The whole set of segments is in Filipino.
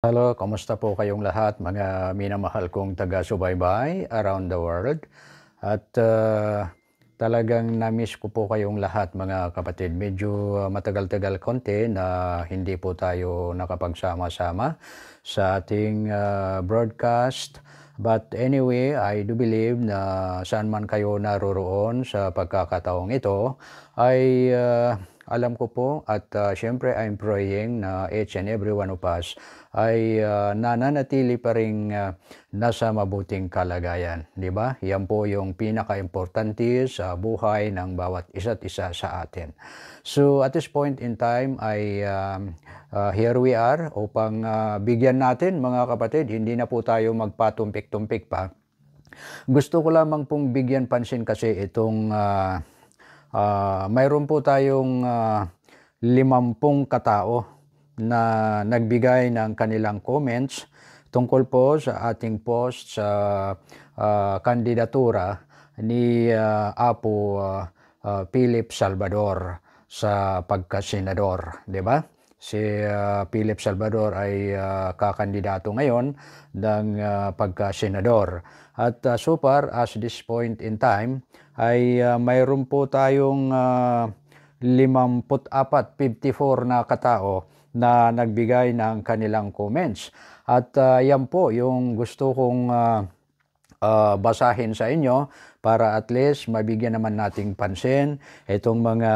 Hello, kamusta po kayong lahat mga minamahal kong taga-subaybay around the world? At uh, talagang namiss ko po kayong lahat mga kapatid. Medyo ah, matagal-tagal konti na hindi po tayo nakapagsama-sama sa ating uh, broadcast. But anyway, I do believe na saan man kayo naroroon sa pagkakataong ito ay... Uh, alam ko po at uh, syempre I'm praying na each and every one of us ay uh, nananatili pa rin uh, nasa mabuting kalagayan, di ba? Yan po yung pinaka-importante sa buhay ng bawat isa't isa sa atin. So at this point in time ay um, uh, here we are upang uh, bigyan natin mga kapatid, hindi na po tayo magpatumpik-tumpik pa. Gusto ko lamang pong bigyan pansin kasi itong uh, Uh, mayroon po tayong uh, katao na nagbigay ng kanilang comments tungkol po sa ating post sa uh, kandidatura ni uh, Apo uh, uh, Philip Salvador sa pagkasenador, 'di ba? Si uh, Philip Salvador ay uh, kakandidato ngayon ng uh, pagkasenador. At uh, so far as this point in time, ay uh, mayroon po tayong uh, ah, 54 na katao na nagbigay ng kanilang comments. At uh, yan po yung gusto kong uh, uh, basahin sa inyo para at least mabigyan naman nating pansin itong mga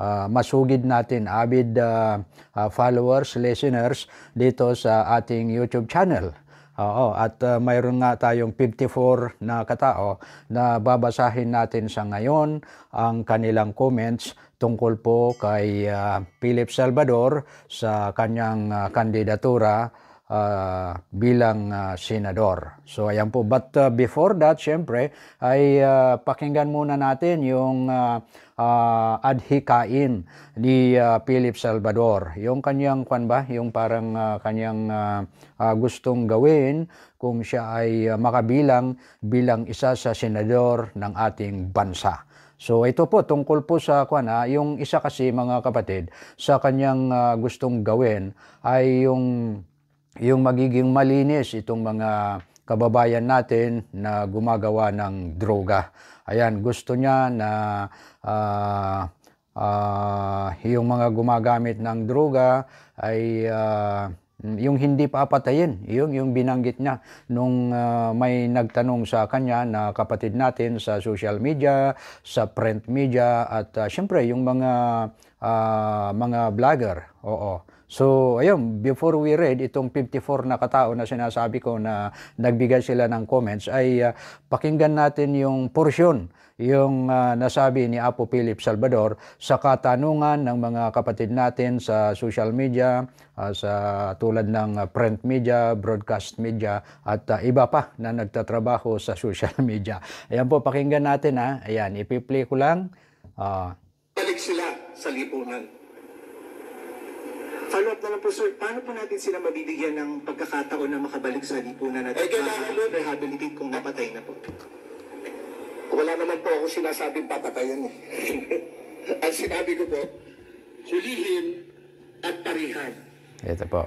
uh, masugid natin avid uh, uh, followers, listeners dito sa ating YouTube channel. Oo, at uh, mayroon nga tayong 54 na katao na babasahin natin sa ngayon ang kanilang comments tungkol po kay uh, Philip Salvador sa kanyang uh, kandidatura uh, bilang uh, senador. So ayan po, but uh, before that, syempre ay uh, pakinggan muna natin yung uh, uh, adhikain ni uh, Philip Salvador. Yung kanyang kwan ba, yung parang uh, kanyang uh, uh, gustong gawin kung siya ay uh, makabilang bilang isa sa senador ng ating bansa. So ito po tungkol po sa kwan ha, yung isa kasi mga kapatid sa kanyang uh, gustong gawin ay yung yung magiging malinis itong mga kababayan natin na gumagawa ng droga. Ayan, gusto niya na uh, uh, yung mga gumagamit ng droga ay uh, yung hindi papatayin, yung yung binanggit niya nung uh, may nagtanong sa kanya na kapatid natin sa social media, sa print media at uh, syempre yung mga uh, mga vlogger. Oo. So, ayun, before we read itong 54 na katao na sinasabi ko na nagbigay sila ng comments, ay uh, pakinggan natin yung portion, yung uh, nasabi ni Apo Philip Salvador sa katanungan ng mga kapatid natin sa social media, uh, sa tulad ng print media, broadcast media, at uh, iba pa na nagtatrabaho sa social media. Ayan po, pakinggan natin ha. Ayan, ipiplay ko lang. Uh, Balik sila sa lipunan Follow-up na lang po, sir. Paano po natin sila mabibigyan ng pagkakataon na makabalik sa lipunan at eh, uh, rehabilitate kung napatay na po? Wala naman po ako sinasabing papatayan eh. Ang sinabi ko po, hulihin at parihan. Ito po.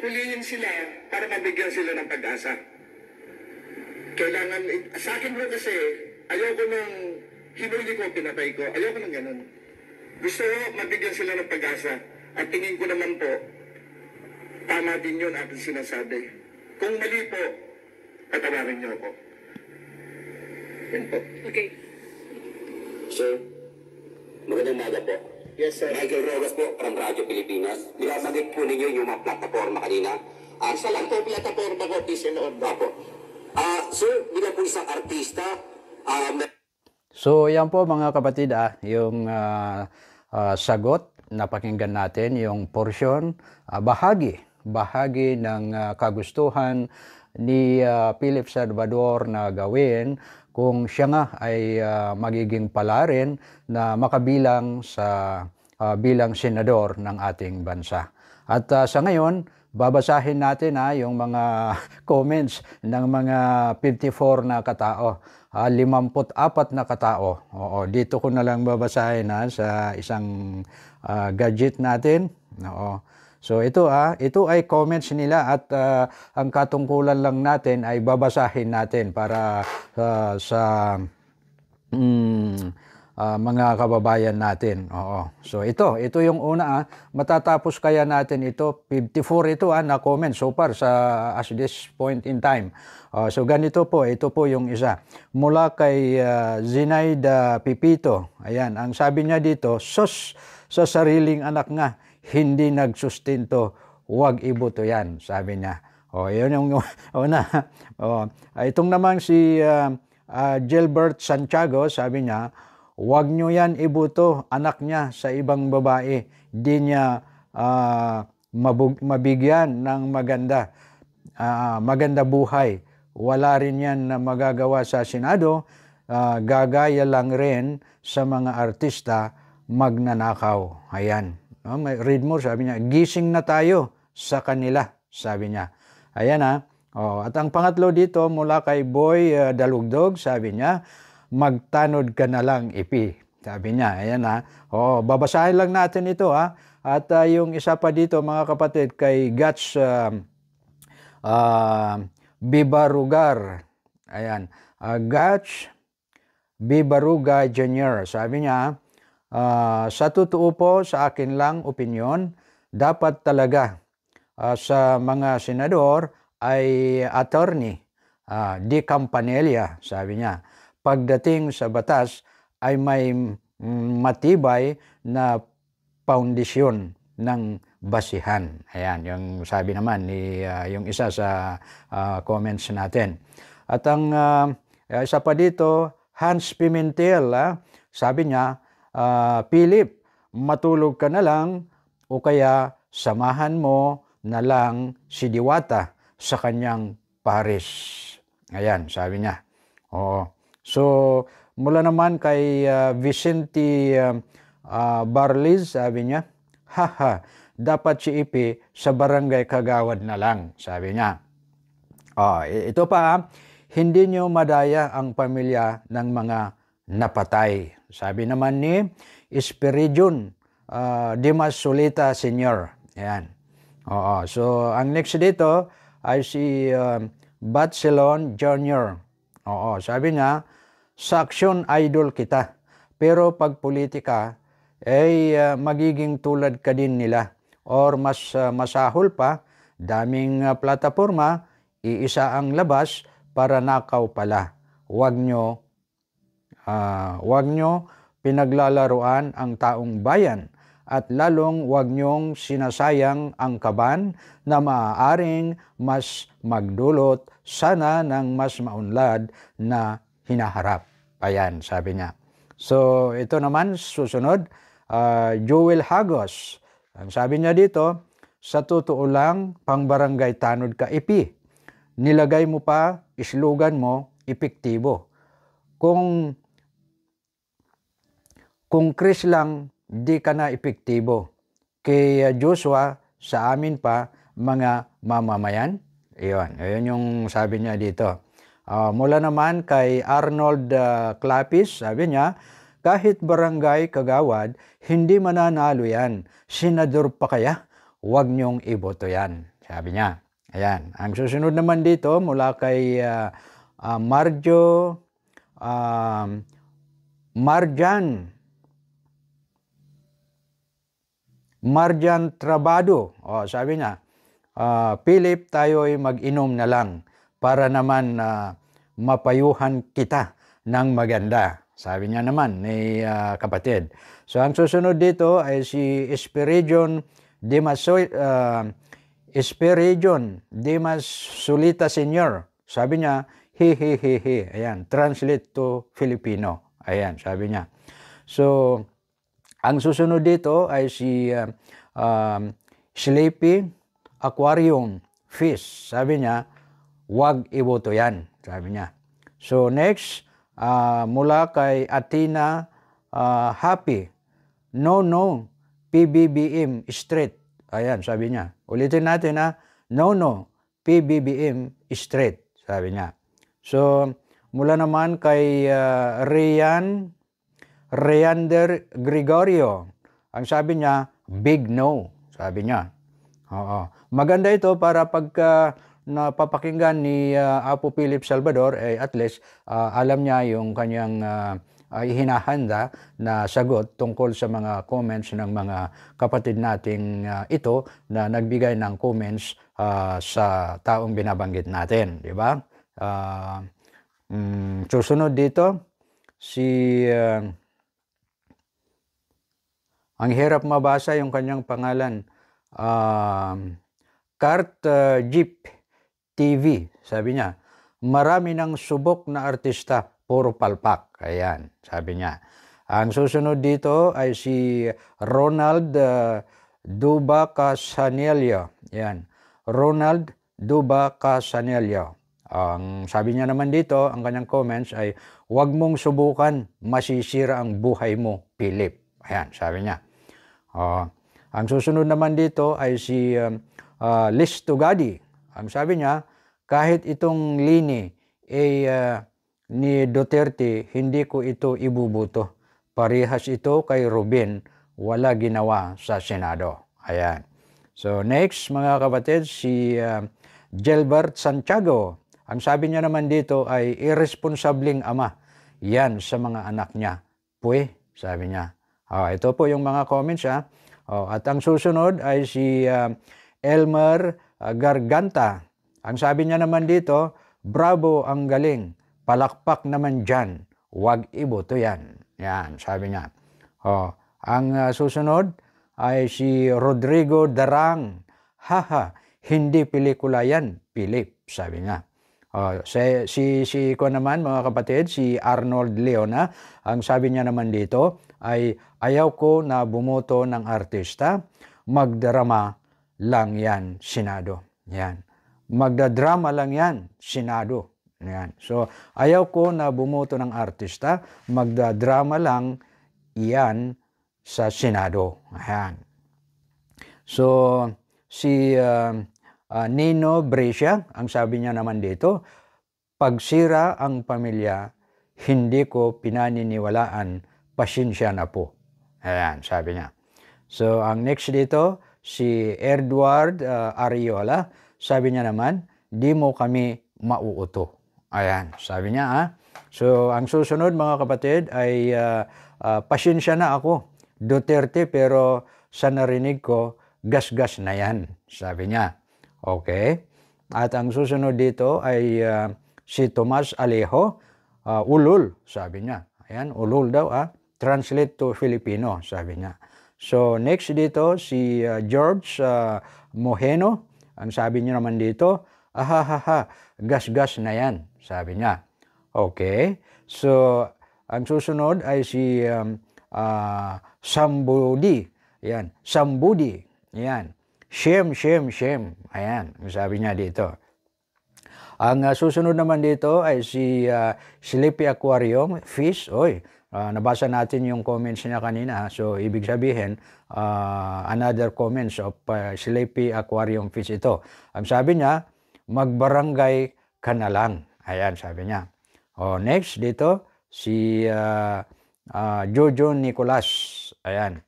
Hulihin sila para mabigyan sila ng pag-asa. Kailangan, eh, sa akin po kasi, ayoko ng, hindi ko pinatay ko, ayoko nang ganun. Gusto ko mabigyan sila ng pag-asa at tingin ko naman po, tama din yun aking sinasabi. Kung mali po, patawarin niyo ako. Yun po. Okay. Sir, magandang maga po. Yes, sir. Michael Rogas po from Radyo Pilipinas. Binabanggit po ninyo yung mga plataforma kanina. Ah, sa lang po plataforma ko, please and order po. Ah, sir, bilang po isang artista, um, So, yan po mga kapatid, ah, yung uh, uh, sagot napakinggan natin yung portion, uh, ah, bahagi, bahagi ng uh, kagustuhan ni uh, Philip Salvador na gawin kung siya nga ay uh, magiging palarin na makabilang sa uh, bilang senador ng ating bansa. At uh, sa ngayon, babasahin natin ha, yung mga comments ng mga 54 na katao. Uh, 54 na katao. Oo, dito ko na lang babasahin ha, sa isang uh, gadget natin. Oo. So ito ah, ito ay comments nila at uh, ang katungkulan lang natin ay babasahin natin para uh, sa mm, Ah, mga kababayan natin. Oo. So ito, ito yung una. Ah. Matatapos kaya natin ito. 54 ito ah, na comment so far sa as this point in time. Uh, so ganito po, ito po yung isa. Mula kay uh, ah, Zinaida Pipito. Ayan, ang sabi niya dito, sus sa sariling anak nga, hindi nagsustinto, huwag ibuto yan, sabi niya. O, oh, yun yung una. O, oh, itong naman si uh, uh, Gilbert Santiago, sabi niya, Huwag nyo yan ibuto, anak niya, sa ibang babae. Di niya uh, mabug- mabigyan ng maganda, uh, maganda buhay. Wala rin yan na magagawa sa Senado. Uh, gagaya lang rin sa mga artista magnanakaw. Ayan. Oh, may read mo, sabi niya, gising na tayo sa kanila, sabi niya. Ayan ha. Oh, at ang pangatlo dito mula kay Boy uh, Dalugdog, sabi niya, magtanod ka na lang ipi. E sabi niya, ayan ha. O, babasahin lang natin ito ha. At uh, yung isa pa dito mga kapatid kay Gats uh, uh, Bibarugar. Ayan. Uh, Gats Bibaruga Jr. Sabi niya, uh, sa totoo po sa akin lang opinion, dapat talaga uh, sa mga senador ay attorney, uh, di Campanella, sabi niya pagdating sa batas ay may matibay na foundation ng basihan. Ayan, yung sabi naman ni uh, yung isa sa uh, comments natin. At ang uh, isa pa dito, Hans Pimentel, uh, sabi niya, uh, Philip, matulog ka na lang o kaya samahan mo na lang si Diwata sa kanyang Paris. Ayan, sabi niya. Oo. So, mula naman kay uh, Vicente uh, um, uh, ah, Barliz, sabi niya, Haha, dapat si Ipi sa barangay kagawad na lang, sabi niya. Oh, ito pa, hindi niyo madaya ang pamilya ng mga napatay. Sabi naman ni Espiridion uh, Dimas Solita Senior. Ayan. Oo. So, ang next dito ay si uh, um, Batcelon Jr. Oo. Sabi niya, sa aksyon idol kita. Pero pag politika, ay eh, ah, magiging tulad ka din nila or mas uh, masahol pa, daming uh, ah, plataforma, iisa ang labas para nakaw pala. Huwag nyo, uh, huwag nyo pinaglalaruan ang taong bayan at lalong huwag nyong sinasayang ang kaban na maaaring mas magdulot sana ng mas maunlad na hinaharap. Ayan, sabi niya. So, ito naman, susunod, uh, Joel Hagos. Ang sabi niya dito, sa totoo lang, pangbarangay tanod ka ipi. Nilagay mo pa, islogan mo, epektibo. Kung kung Chris lang, di ka na epektibo. Kaya ah, Joshua, sa amin pa, mga mamamayan. Iyon, iyon yung sabi niya dito. Uh, mula naman kay Arnold uh, Clapis, sabi niya, kahit barangay kagawad, hindi mananalo yan. Senador pa kaya? Huwag niyong iboto yan, sabi niya. Ayan. Ang susunod naman dito mula kay uh, uh, Marjo uh, Marjan Marjan Trabado. Oh, sabi niya, uh, Philip, tayo ay mag-inom na lang para naman uh, mapayuhan kita ng maganda. Sabi niya naman ni uh, kapatid. So ang susunod dito ay si Espiridion de Masoy, uh, Espiridion de Masulita Senior. Sabi niya, hi hi hi hi. Ayan, translate to Filipino. Ayan, sabi niya. So ang susunod dito ay si uh, um, Sleepy Aquarium Fish. Sabi niya, wag iboto yan, sabi niya. So next, uh, mula kay Athena uh, ah, Happy, no, no, PBBM straight. Ayan, sabi niya. Ulitin natin ha, ah, no, no, PBBM straight, sabi niya. So, mula naman kay uh, Rian, Reander Gregorio. Ang sabi niya, big no, sabi niya. Oo. Maganda ito para pagka na papakinggan ni uh, Apo Philip Salvador, eh, at least uh, alam niya yung kanyang uh, ah, ay hinahanda na sagot tungkol sa mga comments ng mga kapatid nating uh, ito na nagbigay ng comments uh, sa taong binabanggit natin, di ba? Uh, mm, susunod dito si uh, ang hirap mabasa yung kanyang pangalan. Uh, Kurt uh, Jeep TV. Sabi niya, marami ng subok na artista, puro palpak. Ayan, sabi niya. Ang susunod dito ay si Ronald uh, Duba Casanelio. Yan. Ronald Duba Casanelio. Ang sabi niya naman dito, ang kanyang comments ay, huwag mong subukan, masisira ang buhay mo, Philip. Ayan, sabi niya. Uh, ang susunod naman dito ay si um, uh, Liz Tugadi. Ang sabi niya, kahit itong lini ay uh, eh, ah, ni Duterte, hindi ko ito ibubuto. Parehas ito kay Rubin, wala ginawa sa Senado. Ayan. So next mga kapatid, si uh, ah, Gelbert Santiago. Ang sabi niya naman dito ay irresponsableng ama. Yan sa mga anak niya. Pwe, sabi niya. Oh, ito po yung mga comments Ah. Oh, at ang susunod ay si uh, Elmer Ah, garganta. Ang sabi niya naman dito, bravo ang galing, palakpak naman dyan, wag iboto yan. Yan, sabi niya. Oh, ang uh, susunod ay si Rodrigo Darang. Haha, hindi pelikula yan, Philip, sabi niya. Oh, si, si, si ko naman mga kapatid, si Arnold Leona, ang sabi niya naman dito ay ayaw ko na bumoto ng artista, magdrama lang yan, Senado. Yan. Magdadrama lang yan, Senado. Yan. So, ayaw ko na bumoto ng artista. Magdadrama lang yan sa Senado. Ayan. So, si uh, uh, Nino Brescia, ang sabi niya naman dito, pagsira ang pamilya, hindi ko pinaniniwalaan, pasensya na po. Ayan, sabi niya. So, ang next dito, si Edward uh, Ariola, sabi niya naman, di mo kami mauuto. Ayan, sabi niya ha. Ah. So, ang susunod mga kapatid ay uh, ah, uh, pasensya na ako, Duterte, pero sa narinig ko, gasgas -gas na yan, sabi niya. Okay? At ang susunod dito ay uh, si Tomas Alejo, uh, ulul, sabi niya. Ayan, ulul daw ha. Translate to Filipino, sabi niya. So next dito si uh, George uh, Moheno, ang sabi niya naman dito, ahahaha, gas-gas na yan, sabi niya. Okay, so ang susunod ay si um, uh, Sambudi, yan, Sambudi, yan, Shem, Shem, Shem, ayan, sabi niya dito. Ang uh, susunod naman dito ay si uh, Sleepy Aquarium Fish. Oy, uh, nabasa natin yung comments niya kanina. So, ibig sabihin, uh, another comments of uh, Sleepy Aquarium Fish ito. Ang sabi niya, magbarangay ka na lang. Ayan, sabi niya. Oh, next dito, si uh, uh, Jojo Nicolas. Ayan.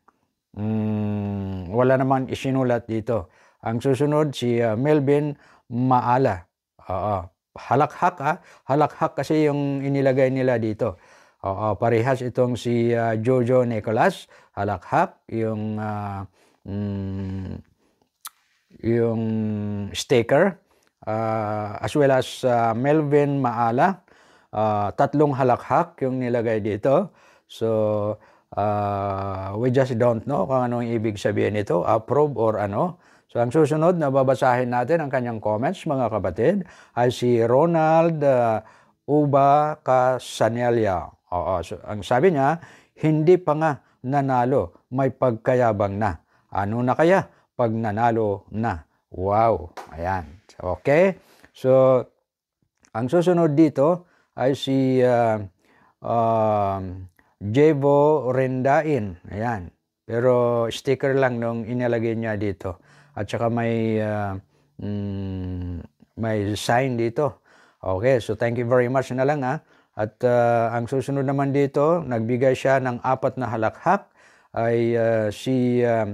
Mm, wala naman isinulat dito. Ang susunod, si uh, Melvin Maala. Oo. Halakhak ah. Halakhak kasi yung inilagay nila dito. Oo, parehas itong si uh, Jojo Nicolas. Halakhak yung uh, mm, yung staker uh, as well as uh, Melvin Maala. Uh, tatlong halakhak yung nilagay dito. So, uh, we just don't know kung anong ibig sabihin nito, approve or ano. So ang susunod na babasahin natin ang kanyang comments mga kapatid ay si Ronald uh, Uba Casanelia. Oo, so, ang sabi niya, hindi pa nga nanalo, may pagkayabang na. Ano na kaya pag nanalo na? Wow, ayan. Okay, so ang susunod dito ay si uh, uh, Jevo Rendain. Ayan. Pero sticker lang nung inilagay niya dito. At saka may, uh, mm, may sign dito. Okay, so thank you very much na lang ha. At uh, ang susunod naman dito, nagbigay siya ng apat na halakhak ay uh, si uh,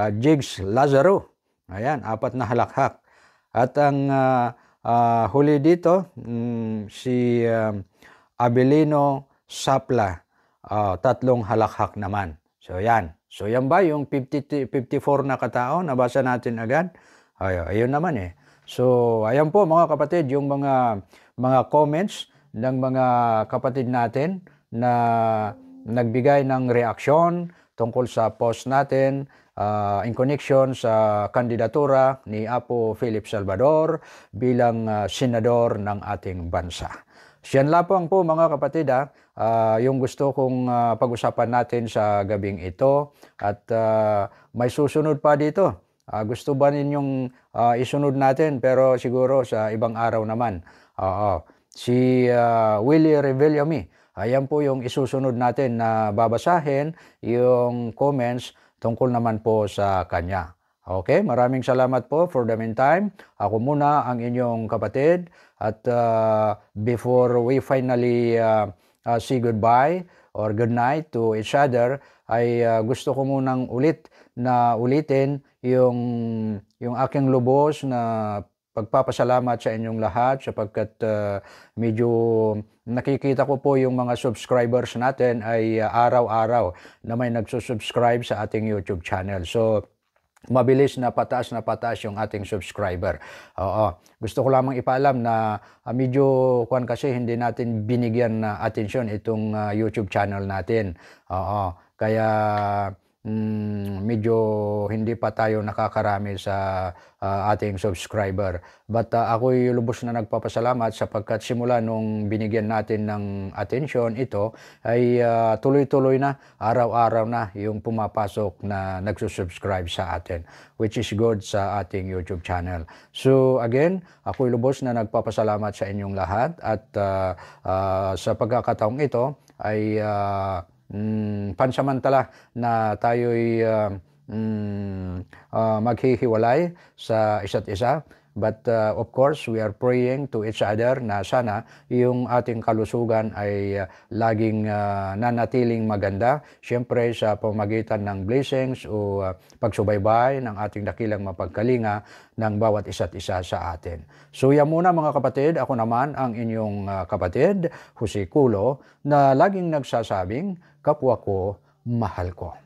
uh, Jigs Lazaro. Ayan, apat na halakhak. At ang uh, uh, huli dito, um, si uh, Abelino Sapla. Uh, tatlong halakhak naman. So yan. So yan ba yung 50, 54 na katao? Nabasa natin agad? Ay, ayun naman eh. So ayan po mga kapatid yung mga mga comments ng mga kapatid natin na nagbigay ng reaksyon tungkol sa post natin uh, in connection sa kandidatura ni Apo Philip Salvador bilang uh, senador ng ating bansa. Siyan lamang po mga kapatid ha, uh, ah, yung gusto kong uh, pag-usapan natin sa gabing ito at uh, may susunod pa dito. Uh, gusto ba ninyong uh, isunod natin pero siguro sa ibang araw naman. Oo. Si uh, Willie Revellame. Ayan po yung isusunod natin na babasahin yung comments tungkol naman po sa kanya. Okay, maraming salamat po for the meantime. Ako muna ang inyong kapatid at uh, before we finally uh, uh, say goodbye or good night to each other ay uh, gusto ko munang ulit na ulitin yung yung aking lubos na pagpapasalamat sa inyong lahat sapagkat uh, medyo nakikita ko po yung mga subscribers natin ay uh, araw-araw na may nagsusubscribe sa ating YouTube channel. So mabilis na pataas na pataas yung ating subscriber. Oo. Gusto ko lamang ipaalam na uh, medyo kuan kasi hindi natin binigyan na uh, atensyon itong uh, YouTube channel natin. Oo. Kaya mm, medyo hindi pa tayo nakakarami sa uh, ating subscriber. But uh, ako'y lubos na nagpapasalamat sapagkat simula nung binigyan natin ng atensyon ito ay uh, tuloy-tuloy na, araw-araw na yung pumapasok na nagsusubscribe sa atin which is good sa ating YouTube channel. So again, ako ako'y lubos na nagpapasalamat sa inyong lahat at uh, uh, sa pagkakataong ito ay uh, mm, pansamantala na tayo'y uh, um, uh, maghihiwalay sa isa't isa But uh, of course, we are praying to each other na sana yung ating kalusugan ay uh, laging uh, nanatiling maganda. Siyempre sa pamagitan ng blessings o uh, pagsubaybay ng ating dakilang mapagkalinga ng bawat isa't isa sa atin. So yan muna mga kapatid, ako naman ang inyong uh, kapatid, Jose Kulo, na laging nagsasabing, kapwa ko, mahal ko.